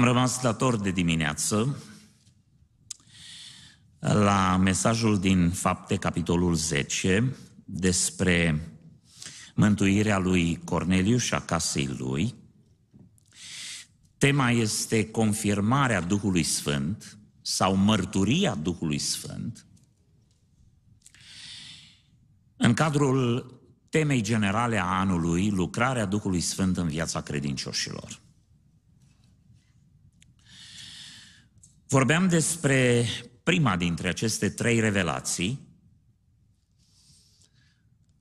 am rămas dator de dimineață la mesajul din Fapte, capitolul 10, despre mântuirea lui Corneliu și a casei lui. Tema este confirmarea Duhului Sfânt sau mărturia Duhului Sfânt. În cadrul temei generale a anului, lucrarea Duhului Sfânt în viața credincioșilor. Vorbeam despre prima dintre aceste trei revelații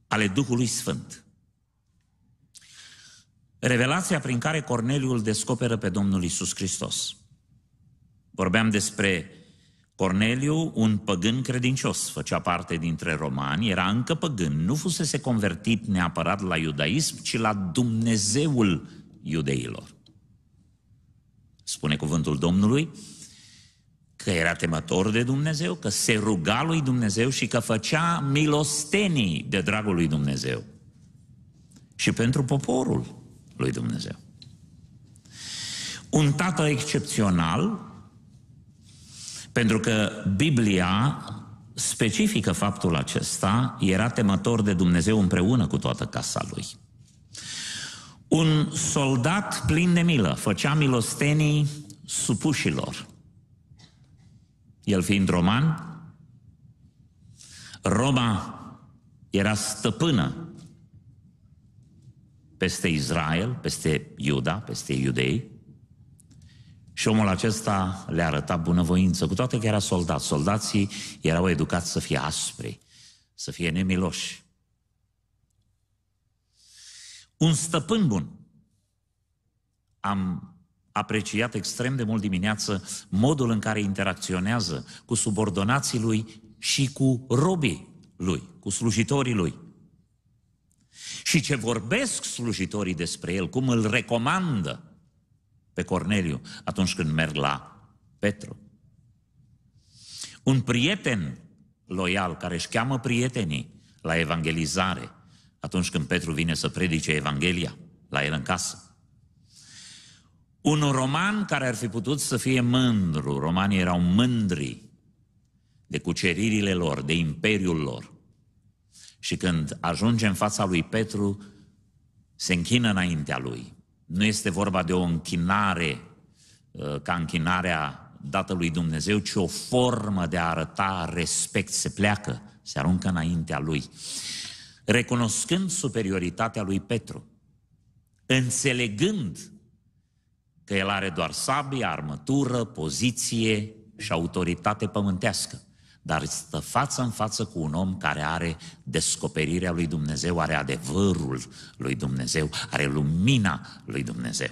ale Duhului Sfânt. Revelația prin care Corneliul descoperă pe Domnul Isus Hristos. Vorbeam despre Corneliu, un păgân credincios, făcea parte dintre romani, era încă păgân, nu fusese convertit neapărat la iudaism, ci la Dumnezeul iudeilor. Spune cuvântul Domnului, că era temător de Dumnezeu, că se ruga lui Dumnezeu și că făcea milostenii de dragul lui Dumnezeu. Și pentru poporul lui Dumnezeu. Un tată excepțional, pentru că Biblia specifică faptul acesta, era temător de Dumnezeu împreună cu toată casa lui. Un soldat plin de milă, făcea milostenii supușilor el fiind roman, Roma era stăpână peste Israel, peste Iuda, peste iudei și omul acesta le arăta bunăvoință, cu toate că era soldat. Soldații erau educați să fie aspri, să fie nemiloși. Un stăpân bun. Am apreciat extrem de mult dimineață modul în care interacționează cu subordonații lui și cu robii lui, cu slujitorii lui. Și ce vorbesc slujitorii despre el, cum îl recomandă pe Corneliu atunci când merg la Petru. Un prieten loial care își cheamă prietenii la evangelizare atunci când Petru vine să predice Evanghelia la el în casă. Un roman care ar fi putut să fie mândru, romanii erau mândri de cuceririle lor, de imperiul lor. Și când ajunge în fața lui Petru, se închină înaintea lui. Nu este vorba de o închinare uh, ca închinarea dată lui Dumnezeu, ci o formă de a arăta respect. Se pleacă, se aruncă înaintea lui. Recunoscând superioritatea lui Petru, înțelegând că el are doar sabie, armătură, poziție și autoritate pământească. Dar stă față în față cu un om care are descoperirea lui Dumnezeu, are adevărul lui Dumnezeu, are lumina lui Dumnezeu.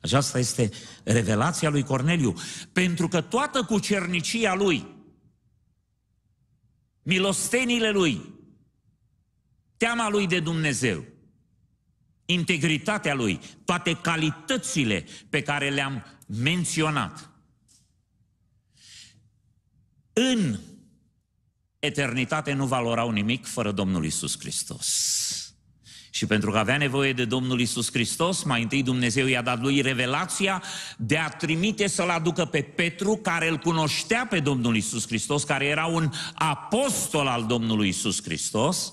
Aceasta este revelația lui Corneliu, pentru că toată cucernicia lui, milostenile lui, teama lui de Dumnezeu, integritatea lui, toate calitățile pe care le-am menționat. În eternitate nu valorau nimic fără Domnul Isus Hristos. Și pentru că avea nevoie de Domnul Isus Hristos, mai întâi Dumnezeu i-a dat lui revelația de a trimite să-l aducă pe Petru, care îl cunoștea pe Domnul Isus Hristos, care era un apostol al Domnului Isus Hristos,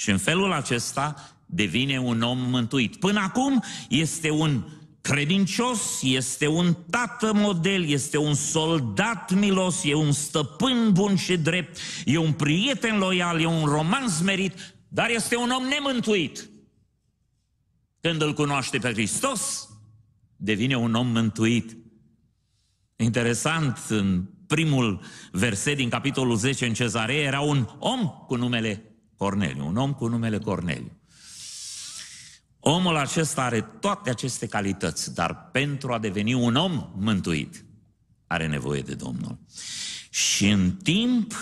și în felul acesta devine un om mântuit. Până acum este un credincios, este un tată model, este un soldat milos, e un stăpân bun și drept, e un prieten loial, e un roman smerit, dar este un om nemântuit. Când îl cunoaște pe Hristos, devine un om mântuit. Interesant, în primul verset din capitolul 10 în cezare era un om cu numele Corneliu, un om cu numele Corneliu. Omul acesta are toate aceste calități, dar pentru a deveni un om mântuit, are nevoie de Domnul. Și în timp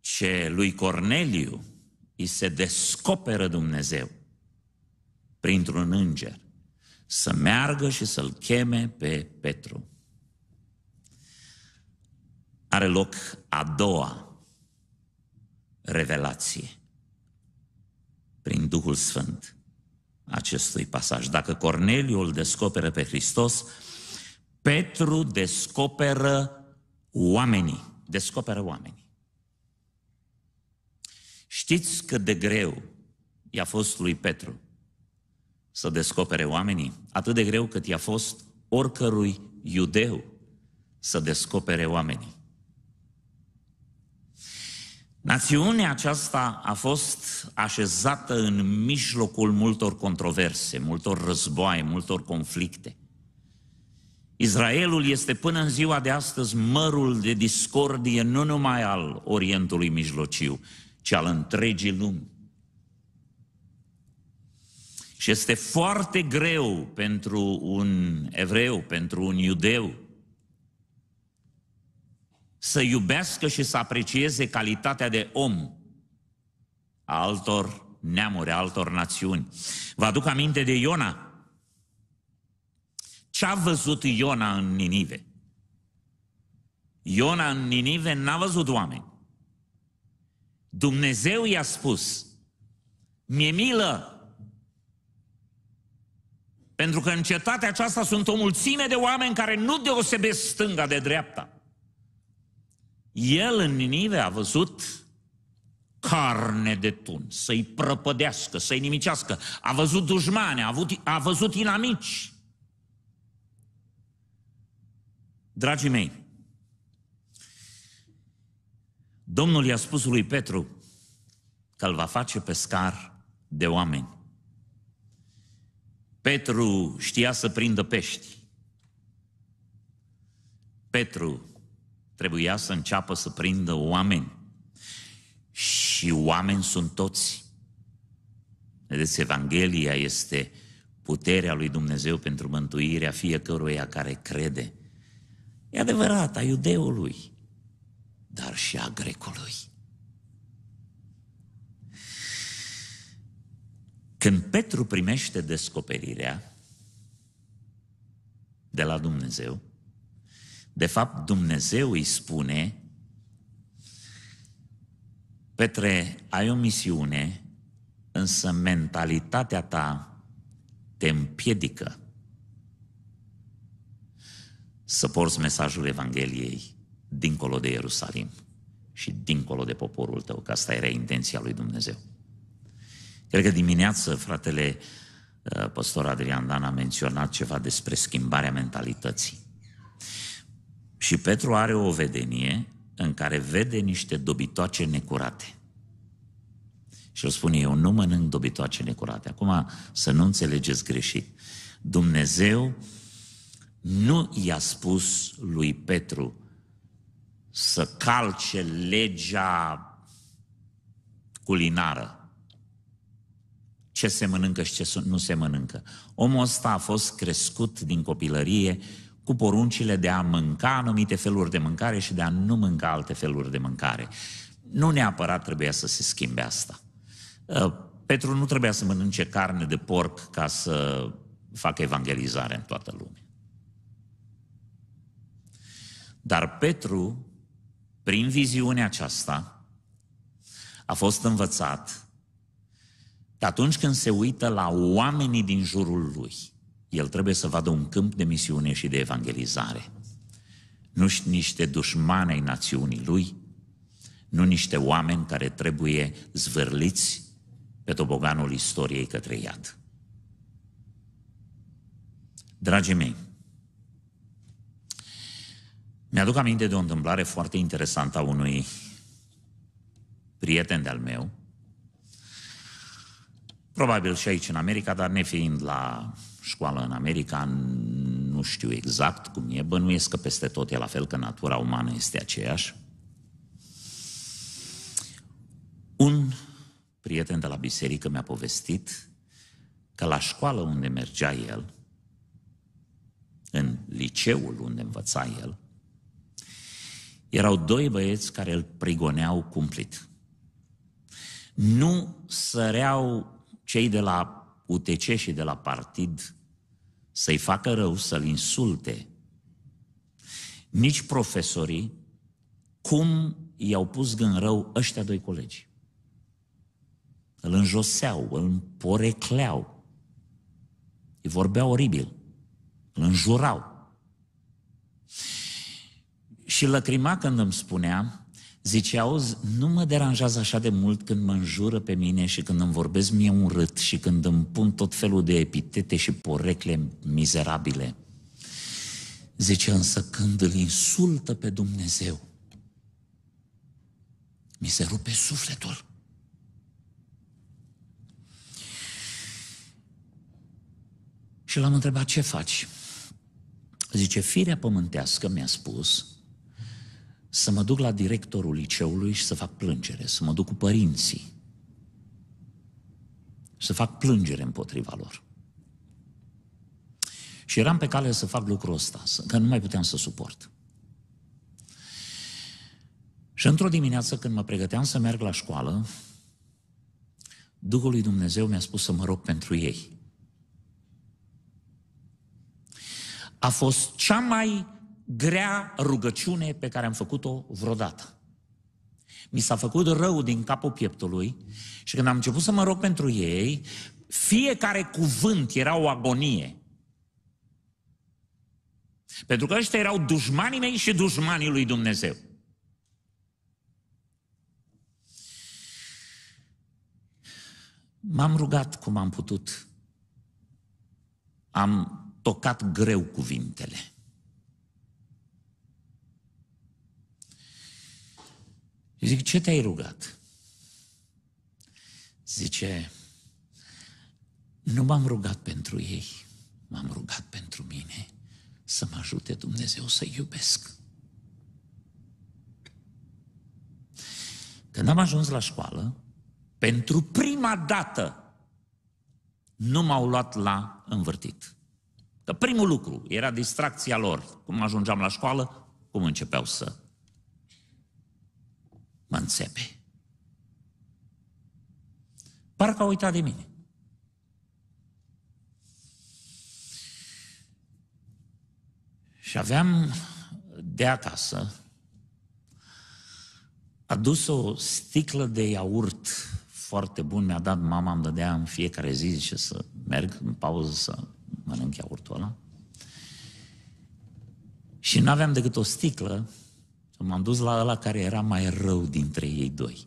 ce lui Corneliu îi se descoperă Dumnezeu printr-un înger, să meargă și să-l cheme pe Petru. Are loc a doua revelație prin Duhul Sfânt acestui pasaj. Dacă Corneliu îl descoperă pe Hristos, Petru descoperă oamenii, descoperă oamenii. Știți cât de greu i-a fost lui Petru să descopere oamenii? Atât de greu cât i-a fost oricărui iudeu să descopere oamenii. Națiunea aceasta a fost așezată în mijlocul multor controverse, multor războaie, multor conflicte. Israelul este până în ziua de astăzi mărul de discordie nu numai al Orientului Mijlociu, ci al întregii lumi. Și este foarte greu pentru un evreu, pentru un iudeu, să iubească și să aprecieze calitatea de om a altor neamuri, a altor națiuni. Vă aduc aminte de Iona. Ce a văzut Iona în Ninive? Iona în Ninive n-a văzut oameni. Dumnezeu i-a spus, mi-e milă, pentru că în cetatea aceasta sunt o mulțime de oameni care nu deosebesc stânga de dreapta. El în Ninive a văzut carne de tun, să-i prăpădească, să-i nimicească. A văzut dușmane, a, avut, a văzut inamici. Dragii mei, Domnul i-a spus lui Petru că îl va face pescar de oameni. Petru știa să prindă pești. Petru trebuia să înceapă să prindă oameni. Și oameni sunt toți. Vedeți, Evanghelia este puterea lui Dumnezeu pentru mântuirea fiecăruia care crede. E adevărat, a iudeului, dar și a grecului. Când Petru primește descoperirea de la Dumnezeu, de fapt, Dumnezeu îi spune, Petre, ai o misiune, însă mentalitatea ta te împiedică să porți mesajul Evangheliei dincolo de Ierusalim și dincolo de poporul tău, că asta era intenția lui Dumnezeu. Cred că dimineață, fratele uh, păstor Adrian Dan a menționat ceva despre schimbarea mentalității. Și Petru are o vedenie în care vede niște dobitoace necurate. Și îl spune, eu nu mănânc dobitoace necurate. Acum să nu înțelegeți greșit. Dumnezeu nu i-a spus lui Petru să calce legea culinară. Ce se mănâncă și ce nu se mănâncă. Omul ăsta a fost crescut din copilărie cu poruncile de a mânca anumite feluri de mâncare și de a nu mânca alte feluri de mâncare. Nu neapărat trebuia să se schimbe asta. Uh, Petru nu trebuia să mănânce carne de porc ca să facă evangelizare în toată lumea. Dar Petru, prin viziunea aceasta, a fost învățat că atunci când se uită la oamenii din jurul lui – el trebuie să vadă un câmp de misiune și de evangelizare. Nu niște dușmani ai națiunii lui, nu niște oameni care trebuie zvârliți pe toboganul istoriei către iad. Dragii mei, mi-aduc aminte de o întâmplare foarte interesantă a unui prieten de-al meu, probabil și aici în America, dar nefiind la școală în America, nu știu exact cum e, bănuiesc că peste tot e la fel, că natura umană este aceeași. Un prieten de la biserică mi-a povestit că la școală unde mergea el, în liceul unde învăța el, erau doi băieți care îl prigoneau cumplit. Nu săreau cei de la UTC și de la partid să-i facă rău, să-l insulte. Nici profesorii, cum i-au pus gând rău ăștia doi colegi. Îl înjoseau, îl porecleau. îi vorbeau oribil, îl înjurau. Și lăcrima când îmi spunea Zice, auzi, nu mă deranjează așa de mult când mă înjură pe mine și când îmi vorbesc mie rât și când îmi pun tot felul de epitete și porecle mizerabile. Zice, însă când îl insultă pe Dumnezeu, mi se rupe sufletul. Și l-am întrebat, ce faci? Zice, firea pământească mi-a spus să mă duc la directorul liceului și să fac plângere, să mă duc cu părinții, să fac plângere împotriva lor. Și eram pe cale să fac lucrul ăsta, că nu mai puteam să suport. Și într-o dimineață, când mă pregăteam să merg la școală, Duhul lui Dumnezeu mi-a spus să mă rog pentru ei. A fost cea mai grea rugăciune pe care am făcut-o vreodată. Mi s-a făcut rău din capul pieptului și când am început să mă rog pentru ei, fiecare cuvânt era o agonie. Pentru că ăștia erau dușmanii mei și dușmanii lui Dumnezeu. M-am rugat cum am putut. Am tocat greu cuvintele. Eu zic, ce te-ai rugat? Zice, nu m-am rugat pentru ei, m-am rugat pentru mine să mă ajute Dumnezeu să iubesc. Când am ajuns la școală, pentru prima dată nu m-au luat la învârtit. Că primul lucru era distracția lor. Cum ajungeam la școală, cum începeau să mă înțepe. Parcă a uitat de mine. Și aveam de acasă adus o sticlă de iaurt foarte bun, mi-a dat mama, îmi dădea în fiecare zi, zice să merg în pauză să mănânc iaurtul ăla. Și nu aveam decât o sticlă M-am dus la ăla care era mai rău dintre ei doi.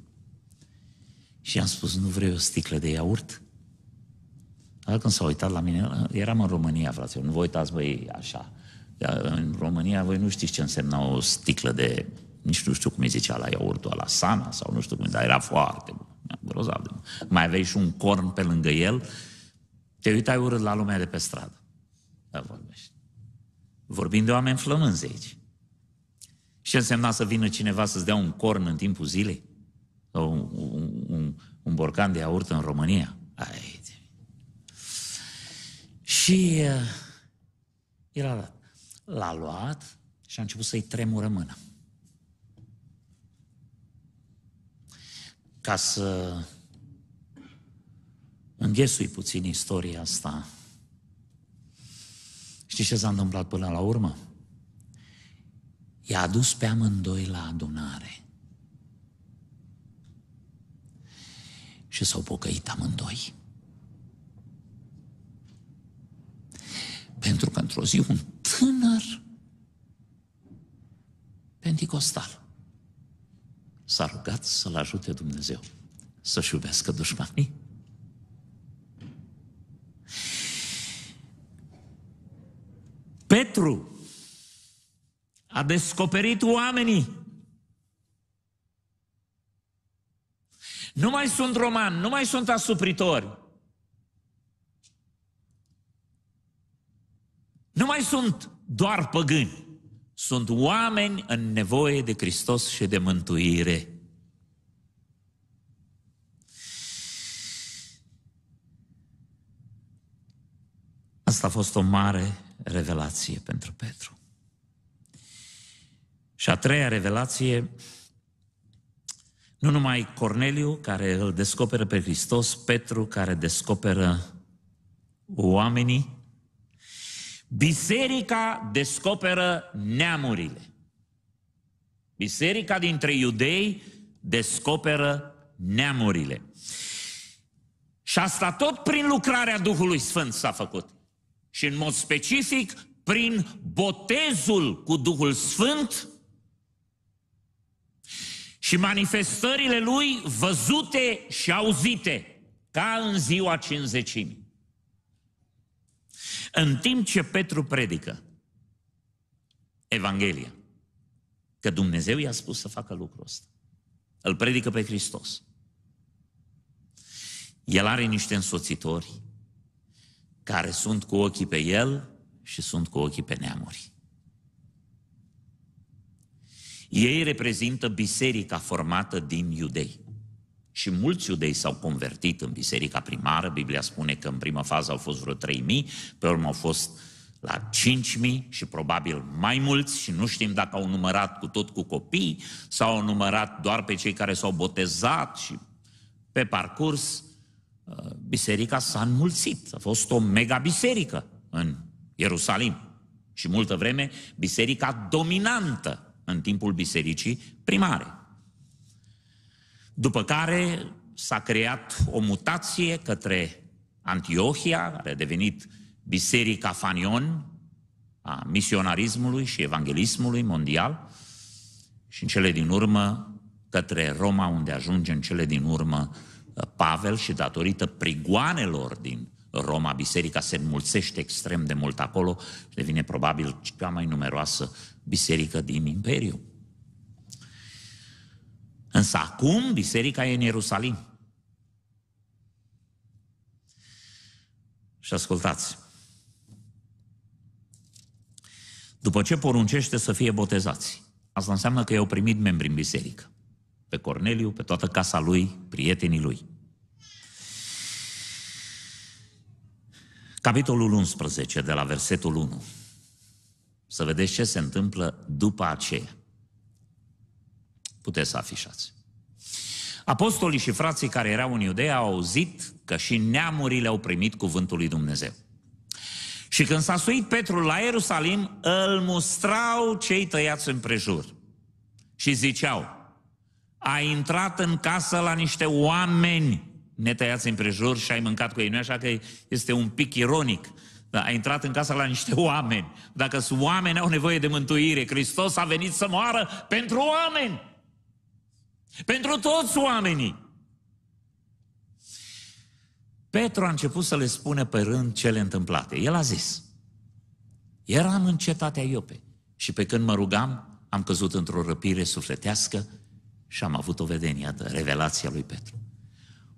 Și am spus, nu vrei o sticlă de iaurt? Dar când s-a uitat la mine, eram în România, fraților, nu vă uitați, băi, așa. În România, voi nu știți ce însemna o sticlă de, nici nu știu cum îi zicea la iaurtul ăla, sana sau nu știu cum, dar era foarte bun, grozav de bun. Mai aveai și un corn pe lângă el, te uitai urât la lumea de pe stradă. Da, vorbești. Vorbim de oameni flămânzi aici. Ce însemna să vină cineva să-ți dea un corn în timpul zilei? Sau un, un, un, un borcan de iaurt în România? Ai. Și uh, el a L-a luat și a început să-i tremură mâna. Ca să înghesui puțin istoria asta, știi ce s-a întâmplat până la urmă? i-a adus pe amândoi la adunare. Și s-au pocăit amândoi. Pentru că într-o zi un tânăr penticostal s-a rugat să-l ajute Dumnezeu să-și iubească dușmanii. Petru a descoperit oamenii. Nu mai sunt romani, nu mai sunt asupritori. Nu mai sunt doar păgâni. Sunt oameni în nevoie de Hristos și de mântuire. Asta a fost o mare revelație pentru Petru. Și a treia revelație, nu numai Corneliu care îl descoperă pe Hristos, Petru care descoperă oamenii, biserica descoperă neamurile. Biserica dintre iudei descoperă neamurile. Și asta tot prin lucrarea Duhului Sfânt s-a făcut. Și în mod specific, prin botezul cu Duhul Sfânt, și manifestările lui văzute și auzite, ca în ziua cinzecimii. În timp ce Petru predică Evanghelia, că Dumnezeu i-a spus să facă lucrul ăsta, îl predică pe Hristos. El are niște însoțitori care sunt cu ochii pe el și sunt cu ochii pe neamuri. Ei reprezintă biserica formată din iudei. Și mulți iudei s-au convertit în biserica primară. Biblia spune că în prima fază au fost vreo 3.000, pe urmă au fost la 5.000 și probabil mai mulți și nu știm dacă au numărat cu tot cu copii sau au numărat doar pe cei care s-au botezat și pe parcurs uh, biserica s-a înmulțit. A fost o mega biserică în Ierusalim. Și multă vreme biserica dominantă în timpul bisericii primare. După care s-a creat o mutație către Antiohia, care a devenit biserica Fanion a misionarismului și evangelismului mondial și în cele din urmă către Roma, unde ajunge în cele din urmă uh, Pavel și datorită prigoanelor din Roma, biserica se înmulțește extrem de mult acolo și devine probabil cea mai numeroasă biserică din Imperiu. Însă acum biserica e în Ierusalim. Și ascultați. După ce poruncește să fie botezați, asta înseamnă că i-au primit membri în biserică. Pe Corneliu, pe toată casa lui, prietenii lui. Capitolul 11, de la versetul 1. Să vedeți ce se întâmplă după aceea. Puteți să afișați. Apostolii și frații care erau în Iudeea au auzit că și neamurile au primit cuvântul lui Dumnezeu. Și când s-a suit Petru la Ierusalim, îl mustrau cei tăiați în prejur. Și ziceau, a intrat în casă la niște oameni netăiați în prejur și ai mâncat cu ei. Nu așa că este un pic ironic dar a intrat în casa la niște oameni. Dacă sunt oameni, au nevoie de mântuire. Hristos a venit să moară pentru oameni. Pentru toți oamenii. Petru a început să le spune pe rând cele întâmplate. El a zis, eram în cetatea Iope și pe când mă rugam, am căzut într-o răpire sufletească și am avut o vedenie, revelația lui Petru.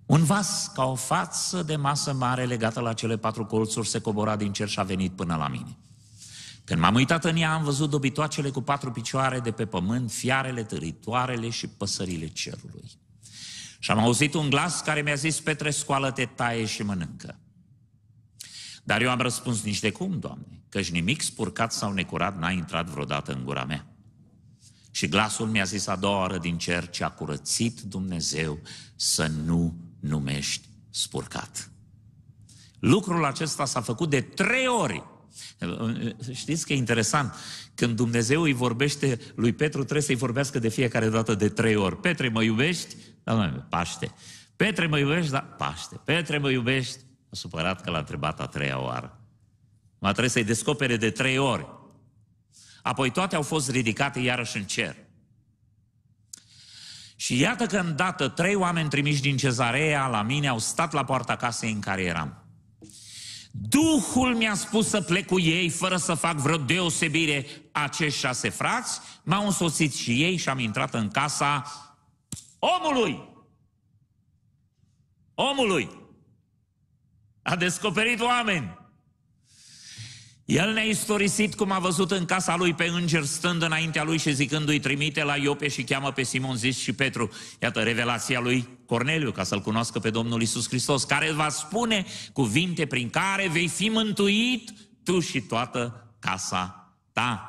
Un vas ca o față de masă mare legată la cele patru colțuri se cobora din cer și a venit până la mine. Când m-am uitat în ea, am văzut dobitoacele cu patru picioare de pe pământ, fiarele, tăritoarele și păsările cerului. Și am auzit un glas care mi-a zis, Petre, scoală-te, taie și mănâncă. Dar eu am răspuns nici de cum, Doamne, căci nimic spurcat sau necurat n-a intrat vreodată în gura mea. Și glasul mi-a zis a doua oară din cer ce a curățit Dumnezeu să nu numești spurcat. Lucrul acesta s-a făcut de trei ori. Știți că e interesant, când Dumnezeu îi vorbește lui Petru, trebuie să-i vorbească de fiecare dată de trei ori. Petre, mă iubești? Da, mă, Paște. Petre, mă iubești? Da, Paște. Petre, mă iubești? A supărat că l-a întrebat a treia oară. Mă trebuie să-i descopere de trei ori. Apoi toate au fost ridicate iarăși în cer. Și iată că îndată trei oameni trimiși din cezarea la mine au stat la poarta casei în care eram. Duhul mi-a spus să plec cu ei fără să fac vreo deosebire acești șase frați, m-au însoțit și ei și am intrat în casa omului. Omului. A descoperit oameni. El ne-a istorisit cum a văzut în casa lui pe înger stând înaintea lui și zicându-i trimite la Iope și cheamă pe Simon Zis și Petru. Iată revelația lui Corneliu, ca să-L cunoască pe Domnul Isus Hristos, care va spune cuvinte prin care vei fi mântuit tu și toată casa ta.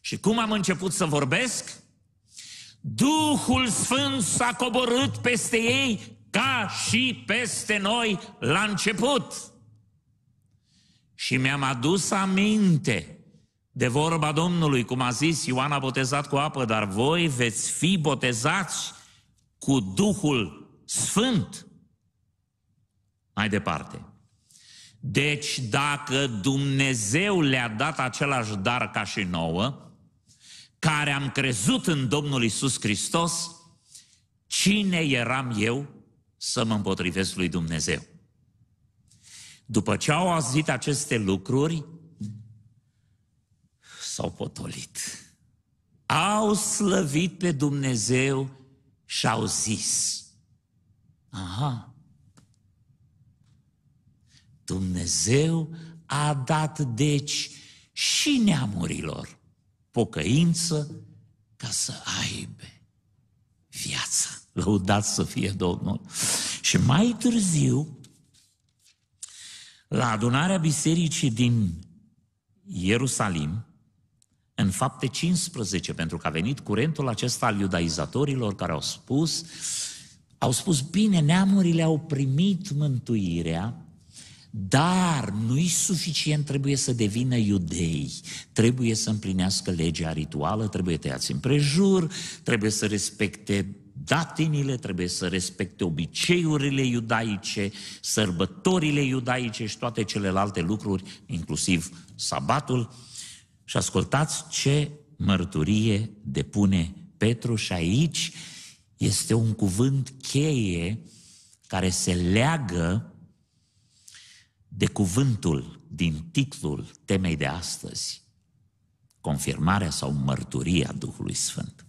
Și cum am început să vorbesc? Duhul Sfânt s-a coborât peste ei ca și peste noi la început. Și mi-am adus aminte de vorba Domnului, cum a zis Ioan a botezat cu apă, dar voi veți fi botezați cu Duhul Sfânt. Mai departe. Deci dacă Dumnezeu le-a dat același dar ca și nouă, care am crezut în Domnul Isus Hristos, cine eram eu să mă împotrivesc lui Dumnezeu? După ce au auzit aceste lucruri, s-au potolit. Au slăvit pe Dumnezeu și au zis, aha, Dumnezeu a dat deci și neamurilor pocăință ca să aibă viață. Lăudați să fie Domnul. Și mai târziu, la adunarea bisericii din Ierusalim, în fapte 15, pentru că a venit curentul acesta al iudaizatorilor care au spus, au spus, bine, neamurile au primit mântuirea, dar nu-i suficient, trebuie să devină iudei, trebuie să împlinească legea rituală, trebuie tăiați împrejur, trebuie să respecte datinile, trebuie să respecte obiceiurile iudaice, sărbătorile iudaice și toate celelalte lucruri, inclusiv sabatul. Și ascultați ce mărturie depune Petru și aici este un cuvânt cheie care se leagă de cuvântul din titlul temei de astăzi, confirmarea sau mărturia Duhului Sfânt.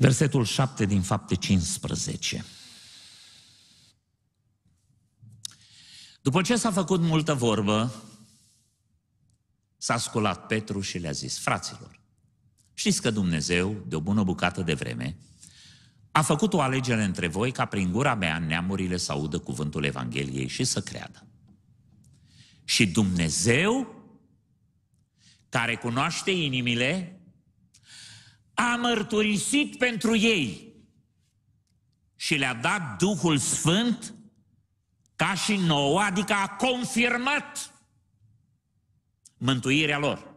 Versetul 7 din fapte 15. După ce s-a făcut multă vorbă, s-a sculat Petru și le-a zis, fraților, știți că Dumnezeu, de o bună bucată de vreme, a făcut o alegere între voi ca prin gura mea neamurile să audă cuvântul Evangheliei și să creadă. Și Dumnezeu, care cunoaște inimile, a mărturisit pentru ei și le-a dat Duhul Sfânt ca și nouă, adică a confirmat mântuirea lor,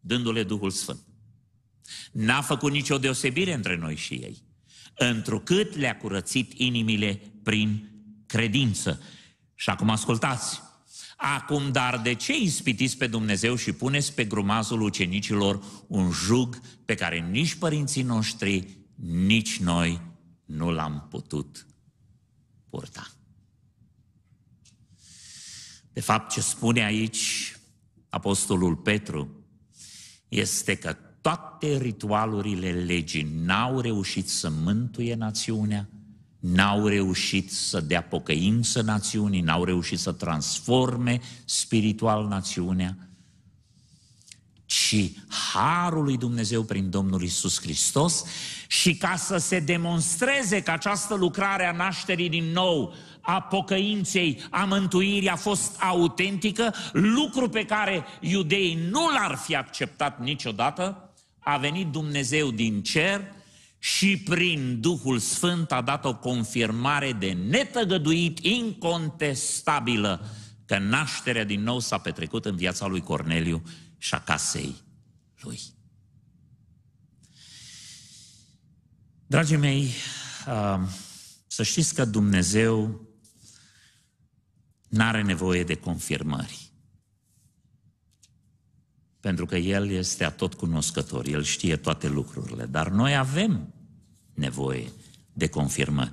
dându-le Duhul Sfânt. N-a făcut nicio deosebire între noi și ei, întrucât le-a curățit inimile prin credință. Și acum ascultați, Acum, dar de ce ispitiți pe Dumnezeu și puneți pe grumazul ucenicilor un jug pe care nici părinții noștri, nici noi nu l-am putut purta? De fapt, ce spune aici Apostolul Petru este că toate ritualurile legii n-au reușit să mântuie națiunea, n-au reușit să dea pocăință națiunii, n-au reușit să transforme spiritual națiunea, ci harul lui Dumnezeu prin Domnul Isus Hristos și ca să se demonstreze că această lucrare a nașterii din nou, a pocăinței, a mântuirii a fost autentică, lucru pe care iudeii nu l-ar fi acceptat niciodată, a venit Dumnezeu din cer și prin Duhul Sfânt a dat o confirmare de netăgăduit, incontestabilă, că nașterea din nou s-a petrecut în viața lui Corneliu și a casei lui. Dragii mei, uh, să știți că Dumnezeu n-are nevoie de confirmări pentru că El este atot cunoscător, El știe toate lucrurile, dar noi avem nevoie de confirmări.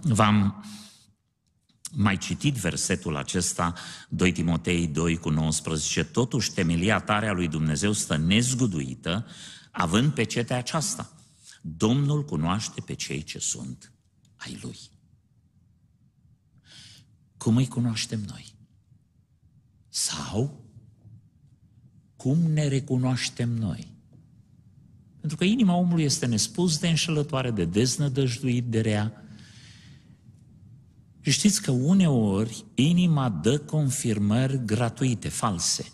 V-am mai citit versetul acesta, 2 Timotei 2 cu 19, totuși temelia tare a lui Dumnezeu stă nezguduită, având pe cetea aceasta. Domnul cunoaște pe cei ce sunt ai Lui. Cum îi cunoaștem noi? Sau cum ne recunoaștem noi? Pentru că inima omului este nespus de înșelătoare, de deznădăjduit, de rea. Și știți că uneori inima dă confirmări gratuite, false.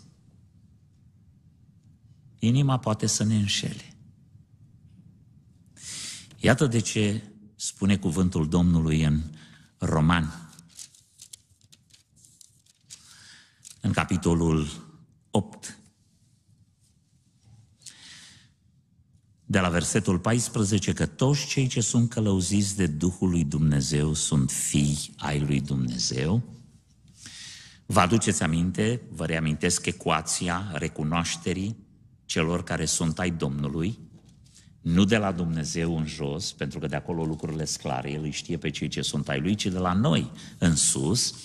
Inima poate să ne înșele. Iată de ce spune cuvântul Domnului în Roman. În capitolul 8, de la versetul 14 că toți cei ce sunt călăuziți de Duhul lui Dumnezeu sunt fii ai lui Dumnezeu. Vă aduceți aminte, vă reamintesc ecuația recunoașterii celor care sunt ai Domnului, nu de la Dumnezeu în jos, pentru că de acolo lucrurile sunt clare, El îi știe pe cei ce sunt ai Lui, ci de la noi în sus.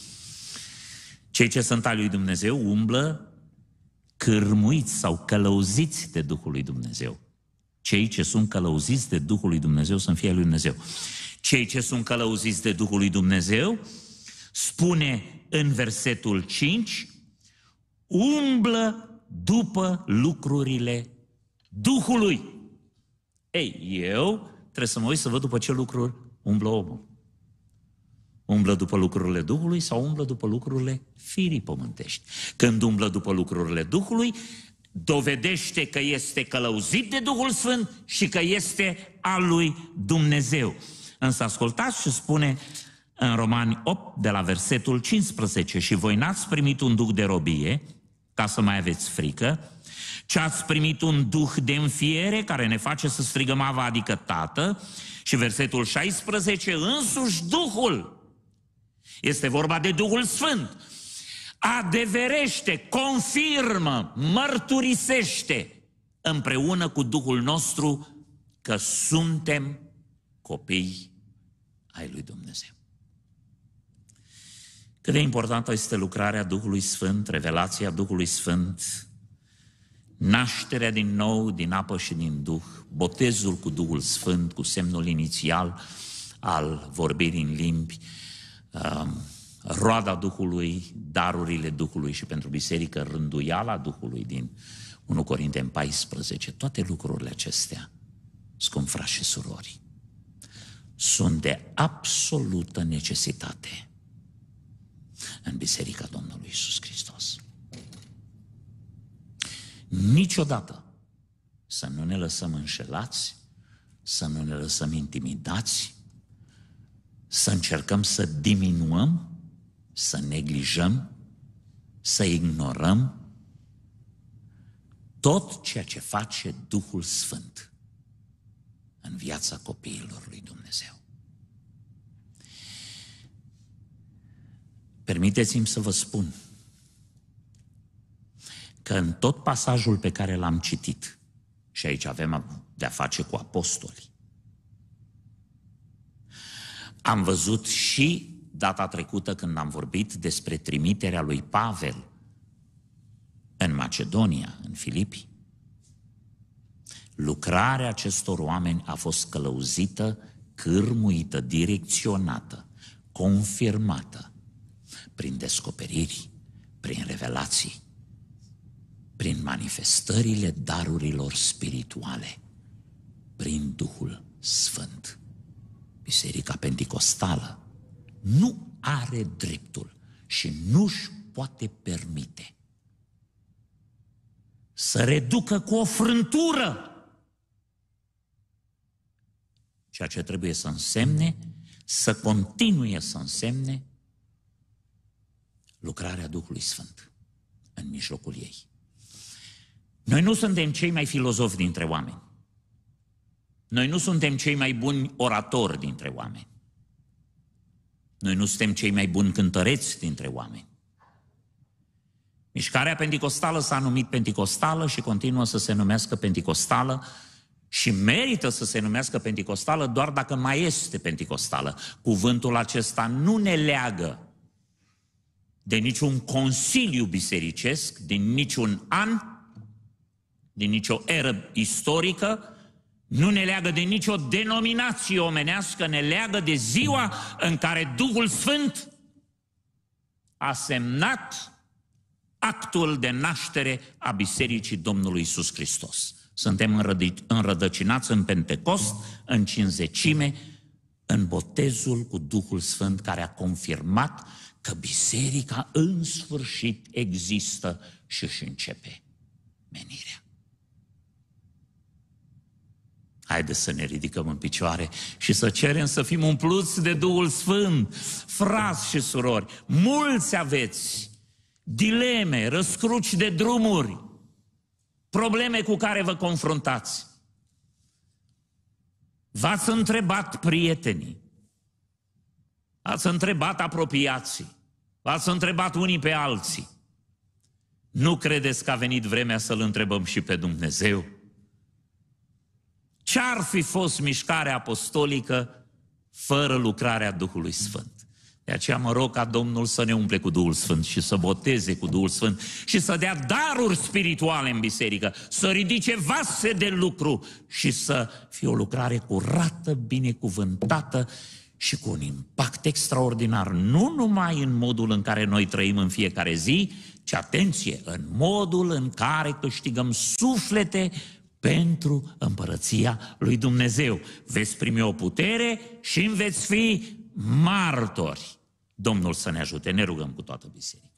Cei ce sunt ai Lui Dumnezeu umblă cârmuiți sau călăuziți de Duhul lui Dumnezeu. Cei ce sunt călăuziți de Duhul lui Dumnezeu să fie lui Dumnezeu. Cei ce sunt călăuziți de Duhul lui Dumnezeu, spune în versetul 5, umblă după lucrurile Duhului. Ei, eu trebuie să mă uit să văd după ce lucruri umblă omul. Umblă după lucrurile Duhului sau umblă după lucrurile firii pământești? Când umblă după lucrurile Duhului, dovedește că este călăuzit de Duhul Sfânt și că este al lui Dumnezeu. Însă ascultați ce spune în Romani 8, de la versetul 15, și voi n-ați primit un duh de robie, ca să mai aveți frică, ci ați primit un duh de înfiere care ne face să strigăm Ava, adică Tată, și versetul 16, însuși Duhul. Este vorba de Duhul Sfânt adeverește, confirmă, mărturisește împreună cu Duhul nostru că suntem copii ai lui Dumnezeu. Cât de importantă este lucrarea Duhului Sfânt, revelația Duhului Sfânt, nașterea din nou din apă și din Duh, botezul cu Duhul Sfânt, cu semnul inițial al vorbirii în limbi, um, roada Duhului, darurile Duhului și pentru biserică rânduiala Duhului din 1 Corinteni 14, toate lucrurile acestea, scump și surori, sunt de absolută necesitate în Biserica Domnului Isus Hristos. Niciodată să nu ne lăsăm înșelați, să nu ne lăsăm intimidați, să încercăm să diminuăm să neglijăm, să ignorăm tot ceea ce face Duhul Sfânt în viața copiilor lui Dumnezeu. Permiteți-mi să vă spun că în tot pasajul pe care l-am citit, și aici avem de-a face cu apostoli, am văzut și data trecută când am vorbit despre trimiterea lui Pavel în Macedonia, în Filipi. Lucrarea acestor oameni a fost călăuzită, cârmuită, direcționată, confirmată prin descoperiri, prin revelații, prin manifestările darurilor spirituale, prin Duhul Sfânt. Biserica Pentecostală nu are dreptul și nu-și poate permite să reducă cu o frântură ceea ce trebuie să însemne, să continue să însemne lucrarea Duhului Sfânt în mijlocul ei. Noi nu suntem cei mai filozofi dintre oameni. Noi nu suntem cei mai buni oratori dintre oameni. Noi nu suntem cei mai buni cântăreți dintre oameni. Mișcarea penticostală s-a numit penticostală și continuă să se numească penticostală și merită să se numească penticostală doar dacă mai este penticostală. Cuvântul acesta nu ne leagă de niciun consiliu bisericesc, din niciun an, din nicio eră istorică, nu ne leagă de nicio denominație omenească, ne leagă de ziua în care Duhul Sfânt a semnat actul de naștere a Bisericii Domnului Isus Hristos. Suntem înrădăcinați în Pentecost, în cinzecime, în botezul cu Duhul Sfânt care a confirmat că biserica în sfârșit există și își începe menirea. Haideți să ne ridicăm în picioare și să cerem să fim umpluți de Duhul Sfânt, frați și surori. Mulți aveți dileme, răscruci de drumuri, probleme cu care vă confruntați. V-ați întrebat prietenii, ați întrebat apropiații, v-ați întrebat unii pe alții. Nu credeți că a venit vremea să-L întrebăm și pe Dumnezeu? Ce-ar fi fost mișcarea apostolică fără lucrarea Duhului Sfânt? De aceea mă rog ca Domnul să ne umple cu Duhul Sfânt și să boteze cu Duhul Sfânt și să dea daruri spirituale în biserică, să ridice vase de lucru și să fie o lucrare curată, binecuvântată și cu un impact extraordinar, nu numai în modul în care noi trăim în fiecare zi, ci atenție, în modul în care câștigăm suflete pentru împărăția lui Dumnezeu. Veți primi o putere și veți fi martori. Domnul să ne ajute, ne rugăm cu toată biserica.